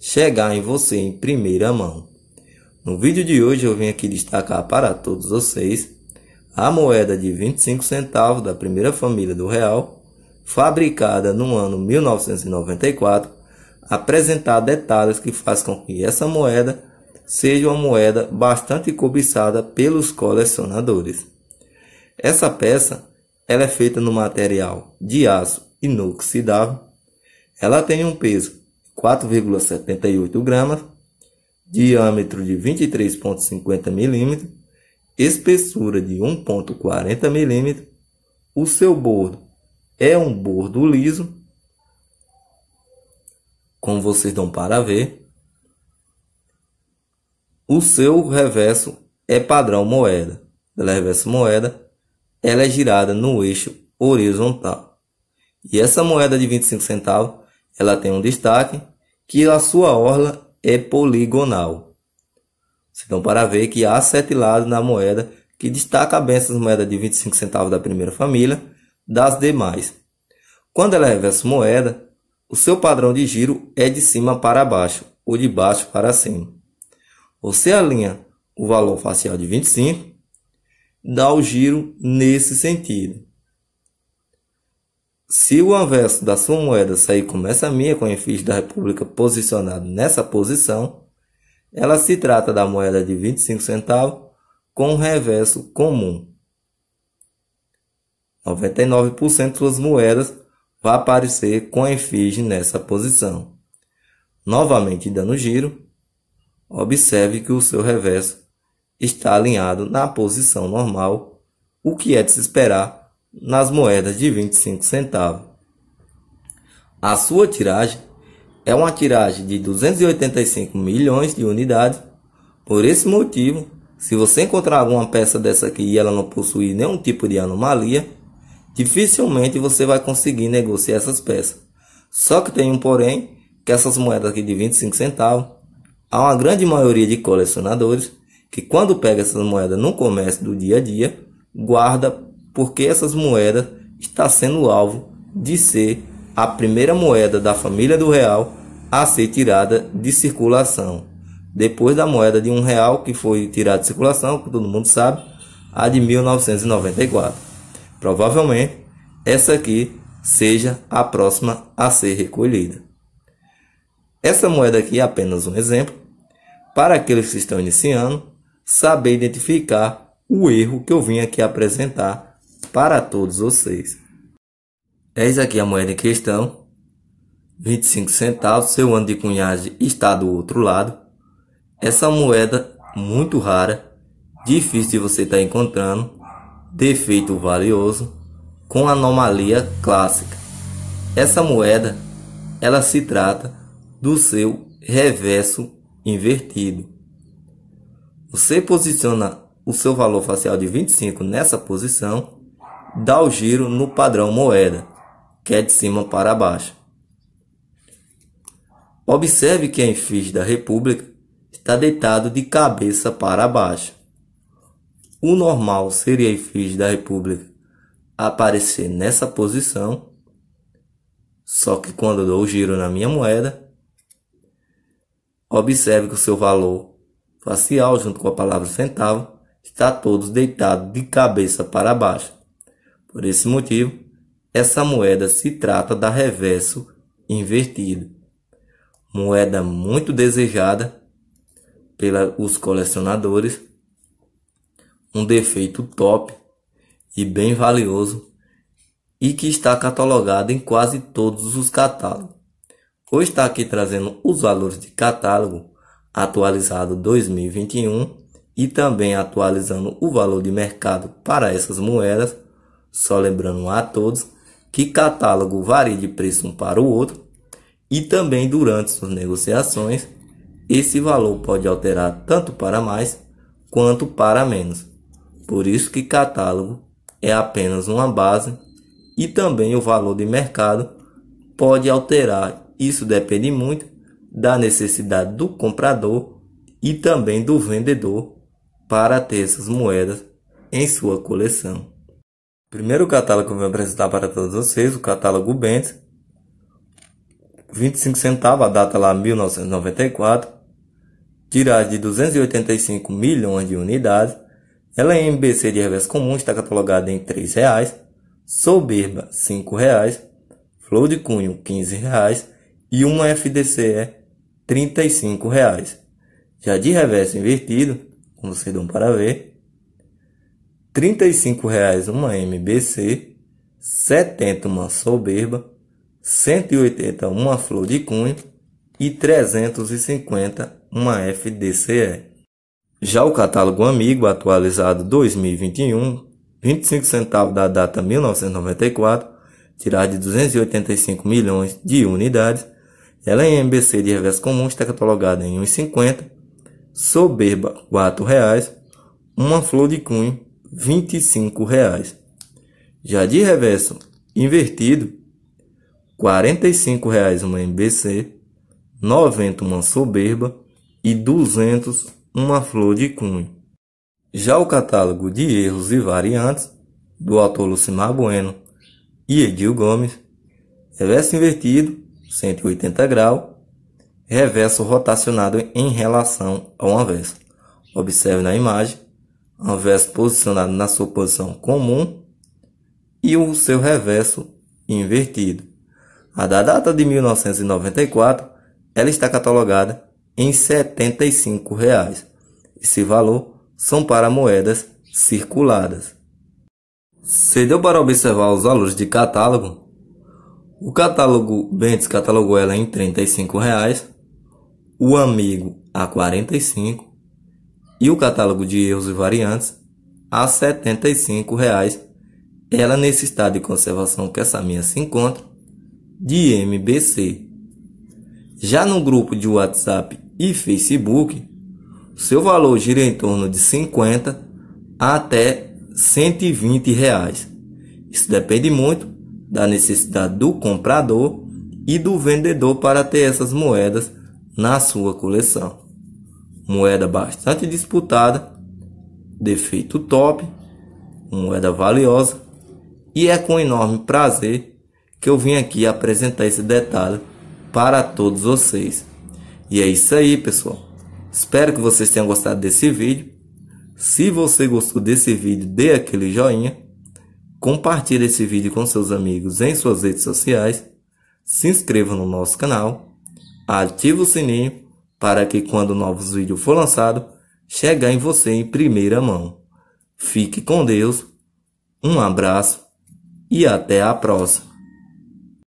chegar em você em primeira mão. No vídeo de hoje eu vim aqui destacar para todos vocês a moeda de 25 centavos da primeira família do real, fabricada no ano 1994, apresentar detalhes que faz com que essa moeda seja uma moeda bastante cobiçada pelos colecionadores. Essa peça ela é feita no material de aço inoxidável. Ela tem um peso 4,78 gramas, diâmetro de 23,50 milímetros, espessura de 1,40 milímetros, o seu bordo é um bordo liso, como vocês dão para ver. O seu reverso é padrão moeda. Pela é reverso moeda, ela é girada no eixo horizontal. E essa moeda de 25 centavos, ela tem um destaque que a sua orla é poligonal. Então, para ver que há sete lados na moeda que destaca bem essas moedas de 25 centavos da primeira família das demais. Quando ela é reversa moeda, o seu padrão de giro é de cima para baixo ou de baixo para cima. Você alinha o valor facial de 25, dá o giro nesse sentido. Se o anverso da sua moeda sair como essa minha com o efígie da República posicionado nessa posição, ela se trata da moeda de 25 centavos com o reverso comum. 99% das suas moedas vai aparecer com a efígie nessa posição. Novamente dando giro, observe que o seu reverso está alinhado na posição normal, o que é de se esperar nas moedas de 25 centavos. A sua tiragem é uma tiragem de 285 milhões de unidades. Por esse motivo, se você encontrar alguma peça dessa aqui e ela não possuir nenhum tipo de anomalia, dificilmente você vai conseguir negociar essas peças. Só que tem um porém, que essas moedas aqui de 25 centavos, há uma grande maioria de colecionadores que quando pega essas moedas no comércio do dia a dia, guarda porque essas moedas está sendo alvo de ser a primeira moeda da família do real a ser tirada de circulação. Depois da moeda de um real que foi tirada de circulação, que todo mundo sabe, a de 1994. Provavelmente essa aqui seja a próxima a ser recolhida. Essa moeda aqui é apenas um exemplo para aqueles que estão iniciando saber identificar o erro que eu vim aqui apresentar para todos vocês. Eis aqui a moeda em questão, 25 centavos, seu ano de cunhagem está do outro lado. Essa moeda muito rara, difícil de você estar tá encontrando, defeito valioso, com anomalia clássica. Essa moeda, ela se trata do seu reverso invertido. Você posiciona o seu valor facial de 25 nessa posição dá o giro no padrão moeda, que é de cima para baixo. Observe que a infis da República está deitado de cabeça para baixo. O normal seria a infis da República aparecer nessa posição, só que quando dou o giro na minha moeda, observe que o seu valor facial junto com a palavra centavo está todos deitado de cabeça para baixo. Por esse motivo, essa moeda se trata da reverso invertido, moeda muito desejada pelos colecionadores, um defeito top e bem valioso e que está catalogada em quase todos os catálogos. Vou estar aqui trazendo os valores de catálogo atualizado 2021 e também atualizando o valor de mercado para essas moedas só lembrando a todos que catálogo varia de preço um para o outro e também durante suas negociações, esse valor pode alterar tanto para mais quanto para menos. Por isso que catálogo é apenas uma base e também o valor de mercado pode alterar. Isso depende muito da necessidade do comprador e também do vendedor para ter essas moedas em sua coleção. Primeiro catálogo que eu vou apresentar para todos vocês, o catálogo Bentes. 25 centavos, a data lá 1994. Tiragem de 285 milhões de unidades. Ela é MBC de revés comum, está catalogada em R$ 3,00. Soberba R$ 5,00. Flow de cunho R$ 15,00. E uma FDCE R$ 35,00. Já de reverso invertido, como vocês dão para ver, R$ 35,00 uma MBC, 70 uma soberba, 180 uma flor de cunha e 350 uma FDCE. Já o catálogo amigo atualizado 2021, 25 centavos da data 1994, tirar de 285 milhões de unidades, ela em MBC de revés comum está catalogada em 1,50, soberba R$ 4,00, uma flor de cunha R$ 25,00. Já de reverso invertido, R$ 45,00 uma MBC, 90 uma soberba e 200 uma flor de cunho. Já o catálogo de erros e variantes do autor Lucimar Bueno e Edil Gomes, reverso invertido, 180 graus, reverso rotacionado em relação ao avesso. Observe na imagem ao verso posicionado na sua posição comum e o seu reverso invertido. A da data de 1994, ela está catalogada em R$ 75. Reais. Esse valor são para moedas circuladas. Se deu para observar os valores de catálogo, o catálogo Bentes catalogou ela em R$ 35, reais, o amigo a R$ 45 e o catálogo de erros e variantes a R$ 75,00, ela nesse estado de conservação que essa minha se encontra, de MBC. Já no grupo de WhatsApp e Facebook, seu valor gira em torno de 50 até 120 reais. Isso depende muito da necessidade do comprador e do vendedor para ter essas moedas na sua coleção moeda bastante disputada, defeito top, moeda valiosa, e é com enorme prazer que eu vim aqui apresentar esse detalhe para todos vocês. E é isso aí, pessoal. Espero que vocês tenham gostado desse vídeo. Se você gostou desse vídeo, dê aquele joinha. Compartilhe esse vídeo com seus amigos em suas redes sociais. Se inscreva no nosso canal. Ative o sininho para que quando novos vídeos for lançado, chegar em você em primeira mão. Fique com Deus, um abraço e até a próxima.